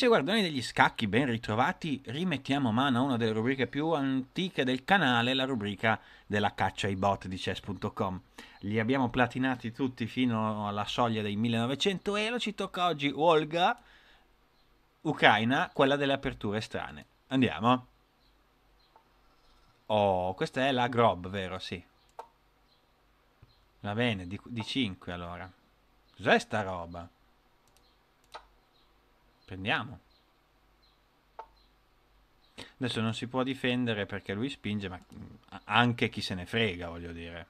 Amici guardoni degli scacchi, ben ritrovati, rimettiamo mano a una delle rubriche più antiche del canale, la rubrica della caccia ai bot di chess.com. Li abbiamo platinati tutti fino alla soglia dei 1900 euro, ci tocca oggi Olga, Ucraina, quella delle aperture strane. Andiamo. Oh, questa è la Grob, vero? Sì. Va bene, di, di 5 allora. Cos'è sta roba? Prendiamo. Adesso non si può difendere perché lui spinge, ma mm, anche chi se ne frega, voglio dire.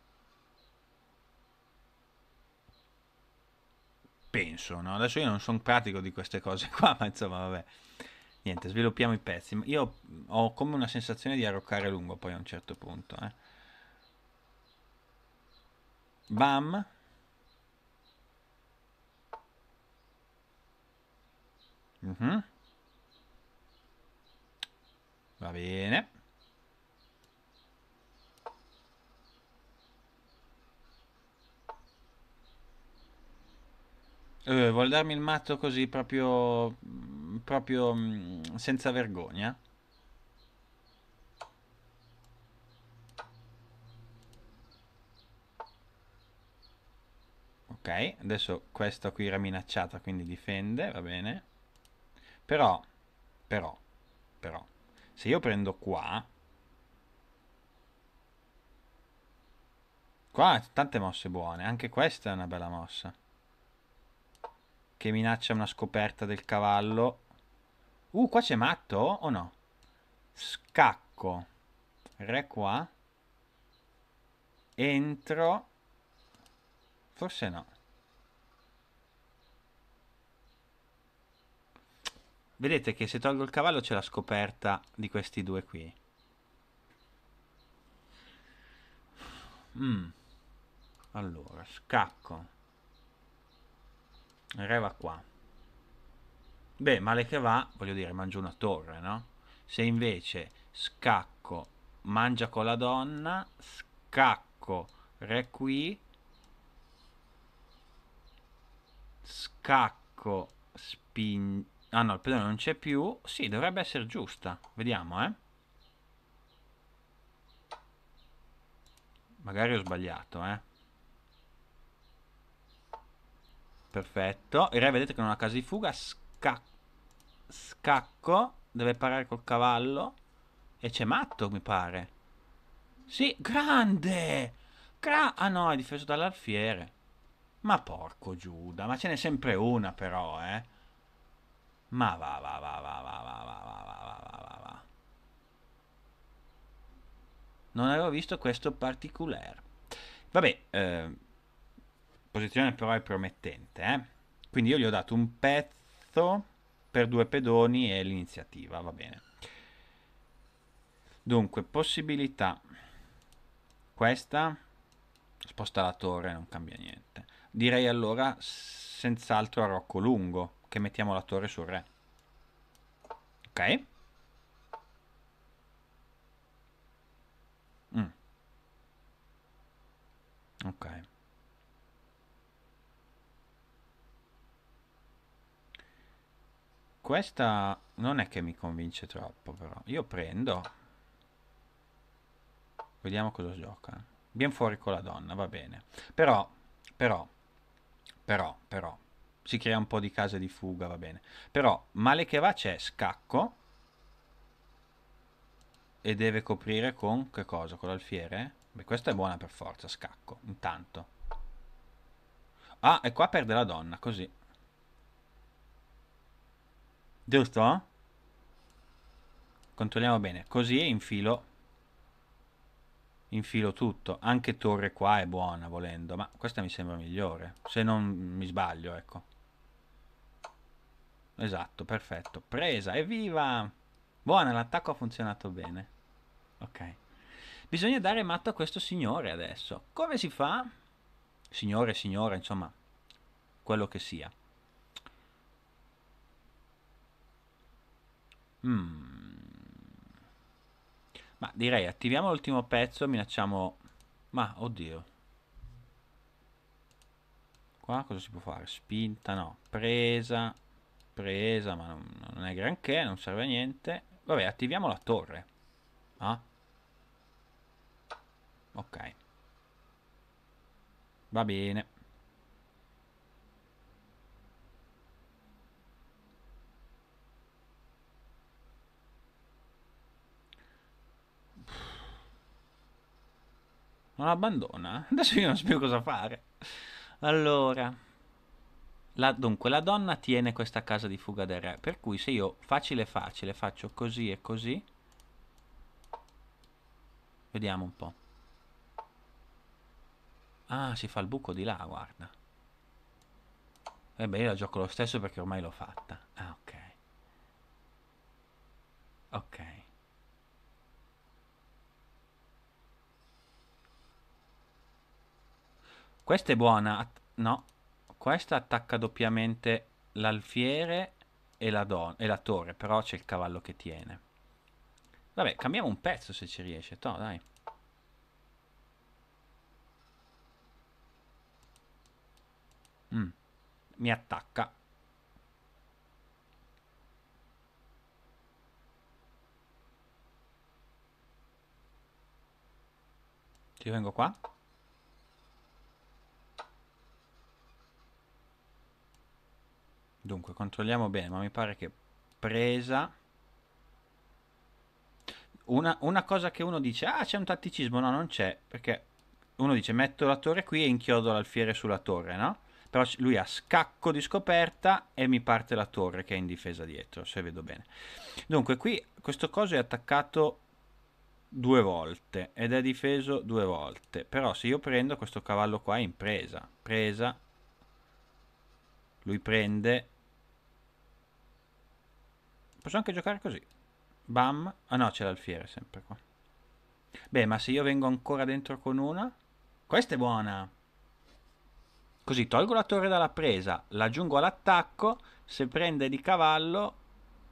Penso, no? Adesso io non sono pratico di queste cose qua, ma insomma, vabbè. Niente, sviluppiamo i pezzi. Io mm, ho come una sensazione di arroccare lungo poi a un certo punto, eh. Bam. Uh mhm. -huh. Va bene. Eh, vuol darmi il matto così proprio, proprio mm, senza vergogna? Ok, adesso questa qui era minacciata, quindi difende, va bene. Però, però, però, se io prendo qua, qua tante mosse buone, anche questa è una bella mossa. Che minaccia una scoperta del cavallo. Uh, qua c'è matto o no? Scacco. Re qua. Entro. Forse no. vedete che se tolgo il cavallo c'è la scoperta di questi due qui mm. allora scacco re va qua beh male che va voglio dire mangio una torre no? se invece scacco mangia con la donna scacco re qui scacco spinge Ah no, il pedone non c'è più. Sì, dovrebbe essere giusta. Vediamo, eh. Magari ho sbagliato, eh. Perfetto. Il re vedete che non ha casa di fuga. Sca scacco. Deve parare col cavallo. E c'è matto, mi pare. Sì, grande! Gra ah no, è difeso dall'alfiere. Ma porco Giuda, ma ce n'è sempre una però, eh. Ma va, va, va, va, va, va, va, va, va, va, va, va. Non avevo visto questo particolare. Vabbè, eh, posizione però è promettente, eh? Quindi io gli ho dato un pezzo per due pedoni e l'iniziativa, va bene. Dunque, possibilità. Questa sposta la torre, non cambia niente. Direi allora senz'altro a Rocco Lungo che mettiamo la torre sul re. Ok. Mm. Ok. Questa non è che mi convince troppo però. Io prendo. Vediamo cosa gioca. Bien fuori con la donna, va bene. Però, però, però, però, si crea un po' di case di fuga, va bene. Però male che va c'è scacco e deve coprire con che cosa? Con l'alfiere? Beh, questa è buona per forza, scacco, intanto. Ah, e qua perde la donna, così. Giusto? Controlliamo bene. Così infilo infilo tutto anche torre qua è buona volendo ma questa mi sembra migliore se non mi sbaglio ecco Esatto, perfetto. Presa, evviva! Buona, l'attacco ha funzionato bene. Ok. Bisogna dare matto a questo signore adesso. Come si fa? Signore, signora, insomma, quello che sia. Mm. Ma direi attiviamo l'ultimo pezzo, minacciamo... Ma, oddio. Qua cosa si può fare? Spinta, no. Presa, presa, ma non, non, è granché, non serve a niente. Vabbè, attiviamo la torre. Ah? Ok. Va bene. Non abbandona? Adesso io non so più cosa fare. Allora... La, dunque, la donna tiene questa casa di fuga del re, per cui se io facile facile faccio così e così, vediamo un po'. Ah, si fa il buco di là, guarda. E io la gioco lo stesso perché ormai l'ho fatta. Ah, ok. Ok. Questa è buona. No, questa attacca doppiamente l'alfiere e la, don- e la torre, però c'è il cavallo che tiene. Vabbè, cambiamo un pezzo se ci riesce, toh, dai. Mm. Mi attacca. Ti vengo qua. Dunque, controlliamo bene, ma mi pare che presa... Una, una cosa che uno dice, ah c'è un tatticismo, no non c'è, perché uno dice metto la torre qui e inchiodo l'alfiere sulla torre, no? Però lui ha scacco di scoperta e mi parte la torre che è in difesa dietro, se vedo bene. Dunque qui questo coso è attaccato due volte ed è difeso due volte. Però se io prendo questo cavallo qua in presa, presa, lui prende Posso anche giocare così. Bam. Ah no, c'è l'alfiere sempre qua. Beh, ma se io vengo ancora dentro con una... Questa è buona. Così tolgo la torre dalla presa, l'aggiungo all'attacco, se prende di cavallo,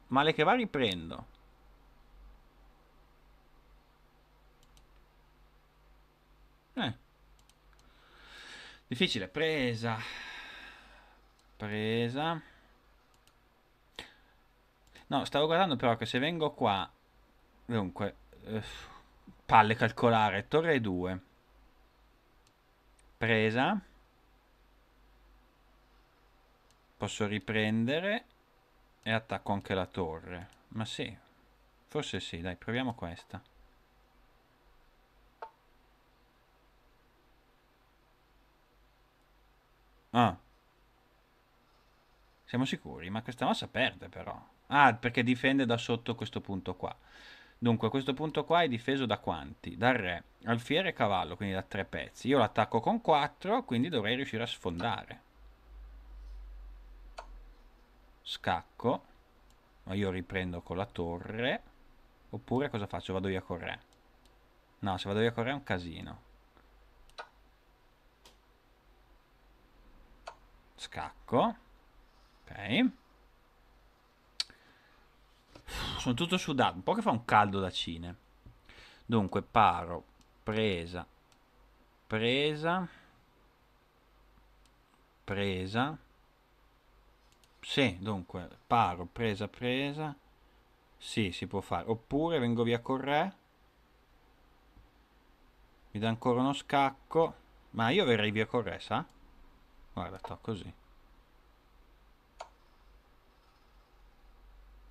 male che va riprendo. Eh. Difficile, presa. Presa. No, stavo guardando però che se vengo qua... Dunque... Eh, palle calcolare, torre 2. Presa. Posso riprendere e attacco anche la torre. Ma sì, forse sì, dai, proviamo questa. Ah. Siamo sicuri? Ma questa mossa perde però. Ah, perché difende da sotto questo punto qua. Dunque, questo punto qua è difeso da quanti? Dal re, alfiere e cavallo, quindi da tre pezzi. Io l'attacco con 4, quindi dovrei riuscire a sfondare. Scacco. Ma io riprendo con la torre. Oppure cosa faccio? Vado via con re. No, se vado via con re è un casino. Scacco. Ok sono tutto sudato, un po' che fa un caldo da cine. Dunque, paro, presa, presa, presa. Sì, dunque, paro, presa, presa. Sì, si può fare. Oppure vengo via con re. Mi dà ancora uno scacco. Ma io verrei via con re, sa? Guarda, tocco così.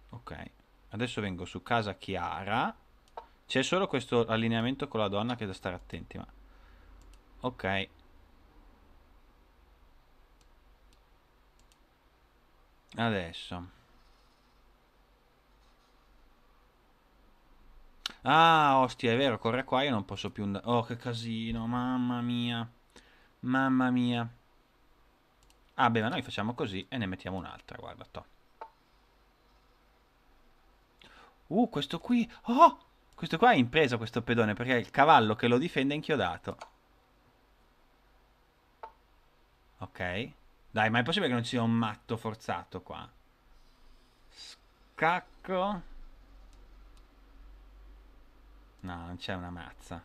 Ok adesso vengo su casa chiara c'è solo questo allineamento con la donna che è da stare attenti ma ok adesso ah ostia è vero corre qua io non posso più andare oh che casino mamma mia mamma mia ah beh ma noi facciamo così e ne mettiamo un'altra guarda top Uh, questo qui... Oh! Questo qua è impreso questo pedone, perché il cavallo che lo difende è inchiodato. Ok. Dai, ma è possibile che non ci sia un matto forzato qua? Scacco. No, non c'è una mazza.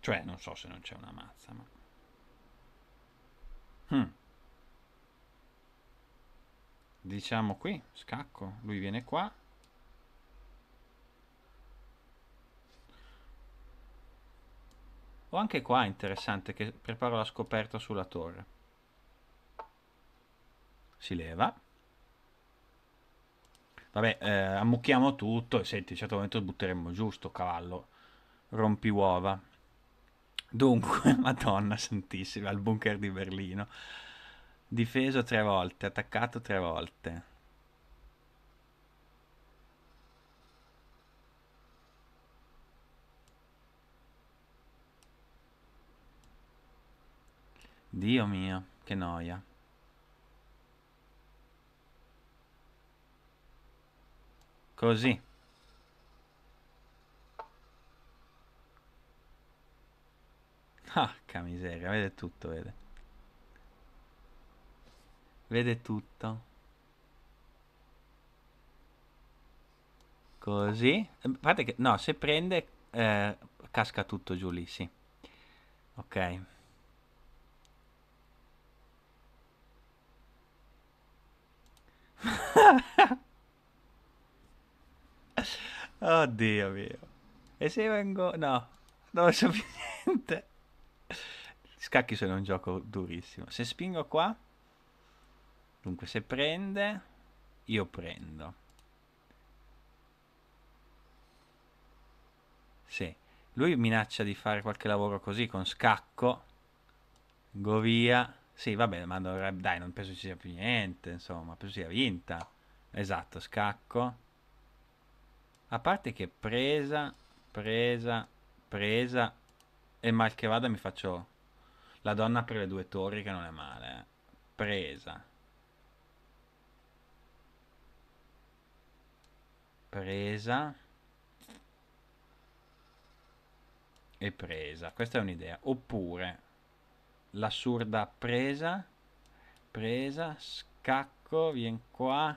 Cioè, non so se non c'è una mazza, ma... Hmm. Diciamo qui, scacco. Lui viene qua. O anche qua è interessante che preparo la scoperta sulla torre. Si leva. Vabbè, eh, ammucchiamo tutto e senti, a un certo momento butteremo giusto, cavallo. Rompi uova. Dunque, madonna santissima, al bunker di Berlino. Difeso tre volte, attaccato tre volte. Dio mio, che noia. Così. Ah, miseria, vede tutto, vede. Vede tutto. Così. Eh, Guardate che, no, se prende, eh, casca tutto giù lì, sì. Ok. Oddio mio. E se vengo... No, non so più niente. Gli scacchi sono un gioco durissimo. Se spingo qua... Dunque, se prende... Io prendo. Sì. Lui minaccia di fare qualche lavoro così, con scacco. Go via. Sì, va bene, ma dovrebbe, dai, non penso ci sia più niente, insomma, penso sia vinta. Esatto, scacco. A parte che presa, presa, presa, e mal che vada mi faccio la donna per le due torri che non è male. Eh. Presa. Presa. E presa. Questa è un'idea. Oppure l'assurda presa, presa, scacco, vien qua,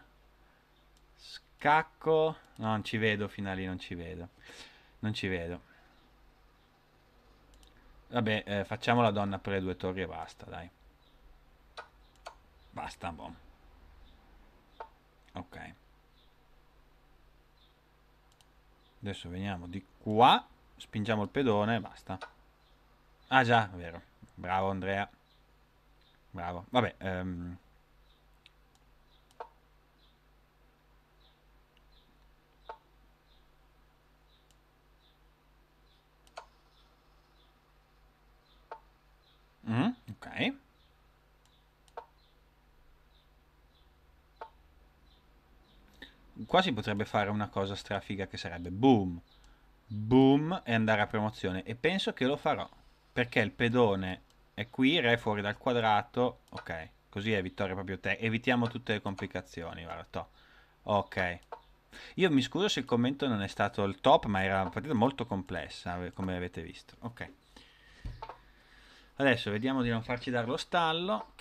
scacco, no, non ci vedo fino a lì, non ci vedo, non ci vedo. Vabbè, eh, facciamo la donna per le due torri e basta, dai. Basta, bom. Ok. Adesso veniamo di qua, spingiamo il pedone e basta. Ah già, vero. Bravo Andrea. Bravo. Vabbè. Um... Mm, ok. Qua si potrebbe fare una cosa strafiga che sarebbe boom, boom e andare a promozione. E penso che lo farò. Perché il pedone e qui re fuori dal quadrato. Ok, così è vittoria proprio te. Evitiamo tutte le complicazioni, guarda, Ok. Io mi scuso se il commento non è stato il top, ma era una partita molto complessa, eh, come avete visto. Ok. Adesso vediamo di non farci dare lo stallo.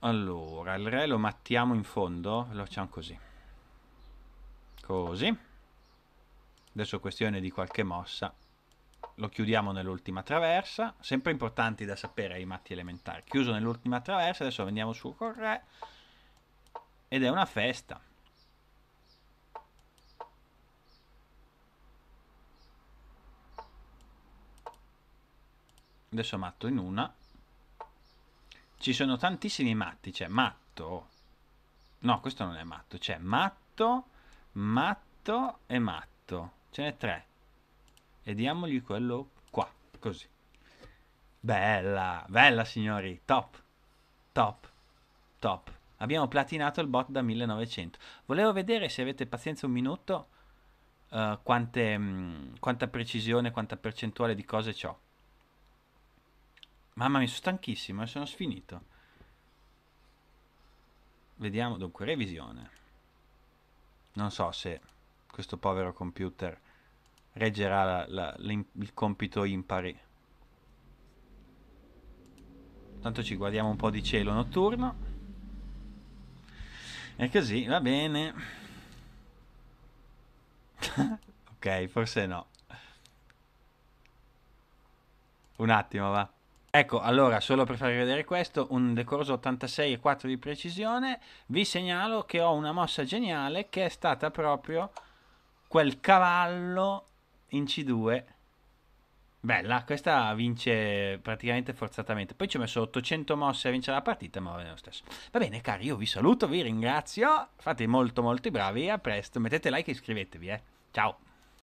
Allora, il re lo mattiamo in fondo, lo facciamo così. Così. Adesso questione di qualche mossa lo chiudiamo nell'ultima traversa, sempre importanti da sapere ai matti elementari. Chiuso nell'ultima traversa, adesso andiamo su col re ed è una festa. Adesso matto in una. Ci sono tantissimi matti, c'è cioè matto. No, questo non è matto, c'è cioè matto, matto e matto. Ce n'è tre e diamogli quello qua, così. Bella, bella signori, top, top, top. Abbiamo platinato il bot da 1900. Volevo vedere se avete pazienza un minuto uh, quante, mh, mm, quanta precisione, quanta percentuale di cose ho. Mamma mia, sono stanchissimo e eh, sono sfinito. Vediamo, dunque, revisione. Non so se questo povero computer reggerà la, la, il compito impari. Tanto ci guardiamo un po' di cielo notturno. E così, va bene. ok, forse no. Un attimo, va. Ecco, allora, solo per farvi vedere questo, un decoroso 86,4 di precisione, vi segnalo che ho una mossa geniale che è stata proprio quel cavallo in C2 bella questa vince praticamente forzatamente poi ci ho messo 800 mosse a vincere la partita ma va bene lo stesso va bene cari io vi saluto vi ringrazio fate molto molto bravi a presto mettete like e iscrivetevi eh. ciao